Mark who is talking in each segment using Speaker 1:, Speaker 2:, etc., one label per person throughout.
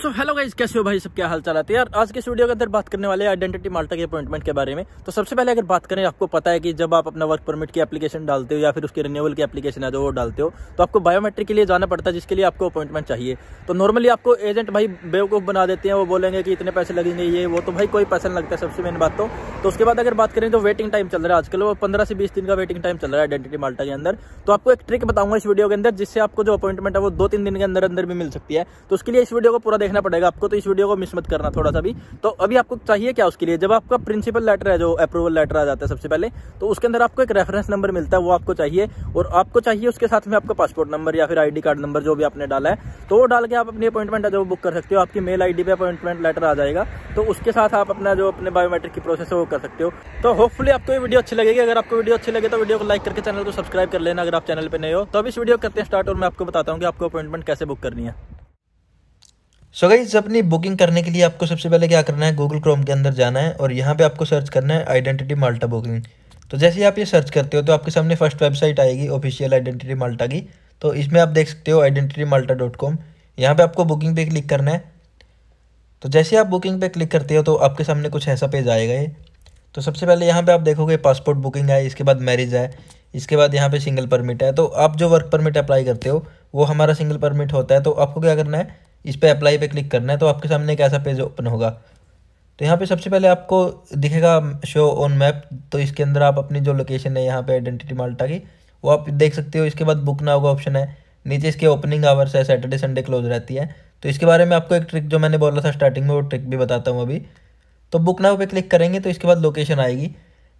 Speaker 1: so hello guys कैसे हो भाई सब क्या हाल चाल है यार आज के इस वीडियो के अंदर बात करने वाले हैं आइडेंटिटी माल्टा के अपॉइंटमेंट के बारे में तो सबसे पहले अगर बात करें आपको पता है कि जब आप अपना वर्क परमिट की एप्लीकेशन डालते हो या फिर उसके रिन्यूअल की एप्लीकेशन है जो तो वो डालते हो तो आपको बायोमेट्रिक के लिए जाना पड़ता है जिसके लिए आपको अपॉइंटमेंट चाहिए तो नॉर्मली आपको एजेंट भाई बेवकूफ़ बना देते हैं वो बोलेंगे कि इतने पैसे लगेंगे ये वो तो भाई कोई पैसा नहीं लगता है सबसे मेन बात तो तो उसके बाद अगर बात करें तो वेटिंग टाइम चल रहा है आजकल वो पंद्रह से बीस दिन का वेटिंग टाइम चल रहा है आइडेंटिटी माल्टा के अंदर तो आपको एक ट्रिक बताऊंगा इस वीडियो के अंदर जिससे आपको जो अपॉइंटमेंट है वो दो तीन दिन के अंदर अंदर भी मिल सकती है तो उसके लिए इस वीडियो को पूरा देखना पड़ेगा आपको तो इस वीडियो को मिस मत करना थोड़ा सा भी तो अभी आपको चाहिए क्या उसके लिए जब आपका प्रिंसिपल लेटर है जो अप्रूवल लेटर आ जाता है सबसे पहले तो उसके अंदर आपको एक रेफरेंस नंबर मिलता है वो आपको चाहिए और आपको चाहिए उसके साथ में आपका पासपोर्ट नंबर या फिर आई कार्ड नंबर जो भी आपने डाला है तो वो डाल के आप अपनी अपॉइंटमेंट जो बुक कर सकते हो आपकी मेल आई पे अपॉइंटमेंट लेटर आ जाएगा तो उसके साथ आप अपना जो अपने बायोमेट्रिक की प्रोसेस है वो कर सकते हो तो होपफुली आपको ये वीडियो अच्छी लगेगी अगर आपको वीडियो अच्छी लगे तो वीडियो को लाइक करके चैनल को सब्सक्राइब कर लेना अगर आप चैनल पर नहीं हो तो अब इस वीडियो करते हैं स्टार्ट और मैं आपको बताता हूँ कि आपको अपॉइंटमेंट कैसे बुक करनी है
Speaker 2: सो गई अपनी बुकिंग करने के लिए आपको सबसे पहले क्या करना है गूगल क्रोम के अंदर जाना है और यहाँ पे आपको सर्च करना है आइडेंटिटी माल्टा बुकिंग तो जैसे ही आप ये सर्च करते हो तो आपके सामने फर्स्ट वेबसाइट आएगी ऑफिशियल आइडेंटिटी माल्टा की तो इसमें आप देख सकते हो आइडेंटिटी माल्टा डॉट कॉम यहाँ पर आपको बुकिंग पे क्लिक करना है तो जैसे आप बुकिंग पे क्लिक करते हो तो आपके सामने कुछ ऐसा पेज आएगा ये तो सबसे पहले यहाँ पर आप देखोगे पासपोर्ट बुकिंग है इसके बाद मैरिज है इसके बाद यहाँ पर सिंगल परमिट है तो आप जो वर्क परमिट अप्लाई करते हो वो हमारा सिंगल परमिट होता है तो आपको क्या करना है इस पर अप्लाई पे क्लिक करना है तो आपके सामने एक ऐसा पेज ओपन होगा तो यहाँ पे सबसे पहले आपको दिखेगा शो ऑन मैप तो इसके अंदर आप अपनी जो लोकेशन है यहाँ पे आइडेंटिटी माल्टा की वो आप देख सकते हो इसके बाद बुक नाव का ऑप्शन है नीचे इसके ओपनिंग आवर्स है सैटरडे संडे क्लोज रहती है तो इसके बारे में आपको एक ट्रिक जो मैंने बोला था स्टार्टिंग में वो ट्रिक भी बताता हूँ अभी तो बुक नाव पे क्लिक करेंगे तो इसके बाद लोकेशन आएगी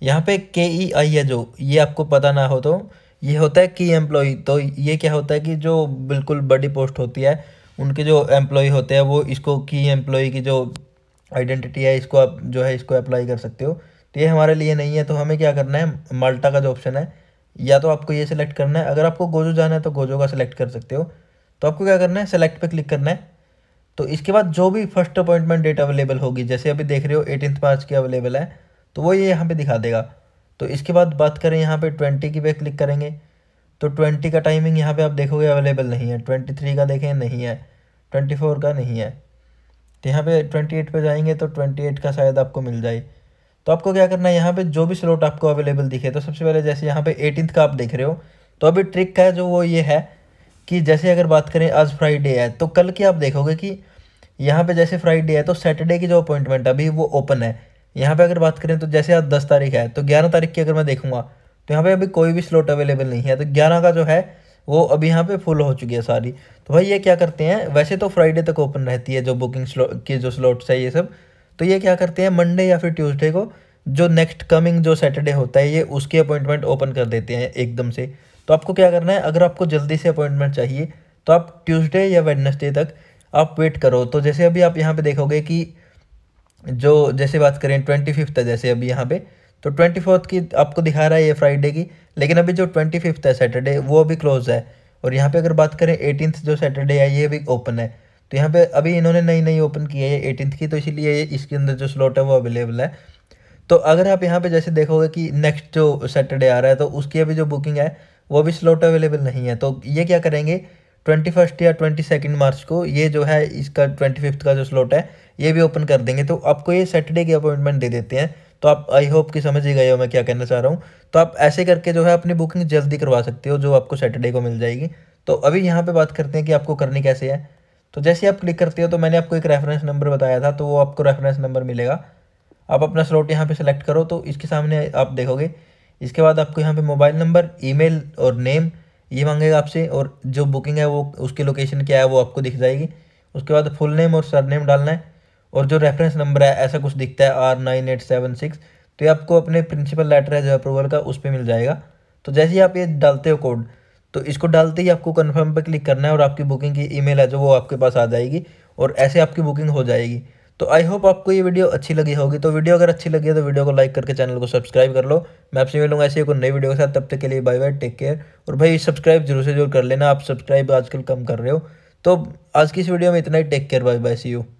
Speaker 2: यहाँ पे के ई आई है जो ये आपको पता ना हो तो ये होता है की एम्प्लॉई तो ये क्या होता है कि जो बिल्कुल बड़ी पोस्ट होती है उनके जो एम्प्लॉय होते हैं वो इसको की एम्प्लॉय की जो आइडेंटिटी है इसको आप जो है इसको अप्लाई कर सकते हो तो ये हमारे लिए नहीं है तो हमें क्या करना है माल्टा का जो ऑप्शन है या तो आपको ये सिलेक्ट करना है अगर आपको गोजो जाना है तो गोजो का सिलेक्ट कर सकते हो तो आपको क्या करना है सेलेक्ट पे क्लिक करना है तो इसके बाद जो भी फर्स्ट अपॉइंटमेंट डेट अवेलेबल होगी जैसे अभी देख रहे हो एटीनथ मार्च की अवेलेबल है तो वो ये यहाँ पे दिखा देगा तो इसके बाद बात करें यहाँ पर ट्वेंटी की पे क्लिक करेंगे तो ट्वेंटी का टाइमिंग यहाँ पे आप देखोगे अवेलेबल नहीं है ट्वेंटी थ्री का देखें नहीं है ट्वेंटी फोर का नहीं है तो यहाँ पे ट्वेंटी एट पर जाएंगे तो ट्वेंटी एट का शायद आपको मिल जाए तो आपको क्या करना है यहाँ पे जो भी स्लॉट आपको अवेलेबल दिखे तो सबसे पहले जैसे यहाँ पे एटीन का आप देख रहे हो तो अभी ट्रिक का है जो वो ये है कि जैसे अगर बात करें आज फ्राइडे है तो कल की आप देखोगे कि यहाँ पे जैसे फ्राइडे है तो सैटरडे की जो अपॉइंटमेंट अभी वो ओपन है यहाँ पे अगर बात करें तो जैसे आज दस तारीख है तो ग्यारह तारीख की अगर मैं देखूँगा तो यहाँ पे अभी कोई भी स्लॉट अवेलेबल नहीं है तो ग्यारह का जो है वो अभी यहाँ पे फुल हो चुकी है सारी तो भाई ये क्या करते हैं वैसे तो फ्राइडे तक ओपन रहती है जो बुकिंग की जो स्लॉट्स है ये सब तो ये क्या करते हैं मंडे या फिर ट्यूजडे को जो नेक्स्ट कमिंग जो सैटरडे होता है ये उसकी अपॉइंटमेंट ओपन कर देते हैं एकदम से तो आपको क्या करना है अगर आपको जल्दी से अपॉइंटमेंट चाहिए तो आप ट्यूसडे या वेडनेसडे तक आप वेट करो तो जैसे अभी आप यहाँ पे देखोगे कि जो जैसे बात करें ट्वेंटी फिफ्थ है जैसे अभी यहाँ पे तो ट्वेंटी फोर्थ की आपको दिखा रहा है ये फ्राइडे की लेकिन अभी जो ट्वेंटी फिफ्थ है सैटरडे वो अभी क्लोज है और यहाँ पे अगर बात करें एटीनथ जो सैटरडे है ये भी ओपन है तो यहाँ पे अभी इन्होंने नई नई ओपन की है ये एटीनथ की तो इसीलिए इसके अंदर जो स्लॉट है वो अवेलेबल है तो अगर आप यहाँ पर जैसे देखोगे कि नेक्स्ट जो सैटरडे आ रहा है तो उसकी अभी जो बुकिंग है वो भी स्लॉट अवेलेबल नहीं है तो ये क्या करेंगे ट्वेंटी फर्स्ट या ट्वेंटी सेकेंड मार्च को ये जो है इसका ट्वेंटी फिफ्थ का जो स्लॉट है ये भी ओपन कर देंगे तो आपको ये सैटरडे की अपॉइंटमेंट दे देते हैं तो आप आई होप कि समझ ही गए हो मैं क्या कहना चाह रहा हूँ तो आप ऐसे करके जो है अपनी बुकिंग जल्दी करवा सकते हो जो आपको सैटरडे को मिल जाएगी तो अभी यहाँ पर बात करते हैं कि आपको करनी कैसे है तो जैसे आप क्लिक करते हो तो मैंने आपको एक रेफरेंस नंबर बताया था तो वो आपको रेफरेंस नंबर मिलेगा आप अपना स्लॉट यहाँ पे सेलेक्ट करो तो इसके सामने आप देखोगे इसके बाद आपको यहाँ पे मोबाइल नंबर ईमेल और नेम ये मांगेगा आपसे और जो बुकिंग है वो उसकी लोकेशन क्या है वो आपको दिख जाएगी उसके बाद फुल नेम और सर नेम डालना है और जो रेफरेंस नंबर है ऐसा कुछ दिखता है R nine eight seven six तो ये आपको अपने प्रिंसिपल लेटर है जो अप्रूवल का उस पर मिल जाएगा तो जैसे ही आप ये डालते हो कोड तो इसको डालते ही आपको कन्फर्म पर क्लिक करना है और आपकी बुकिंग की ई है जो वो आपके पास आ जाएगी और ऐसे आपकी बुकिंग हो जाएगी तो आई होप आपको ये वीडियो अच्छी लगी होगी तो वीडियो अगर अच्छी लगी है तो वीडियो को लाइक करके चैनल को सब्सक्राइब कर लो मैं आपसे मिलूंगा ऐसे कोई नई वीडियो के साथ तब तक के लिए बाय बाय टेक केयर और भाई सब्सक्राइब जरूर से जरूर कर लेना आप सब्सक्राइब आजकल कम कर रहे हो तो आज की इस वीडियो में इतना ही take care bye bye see you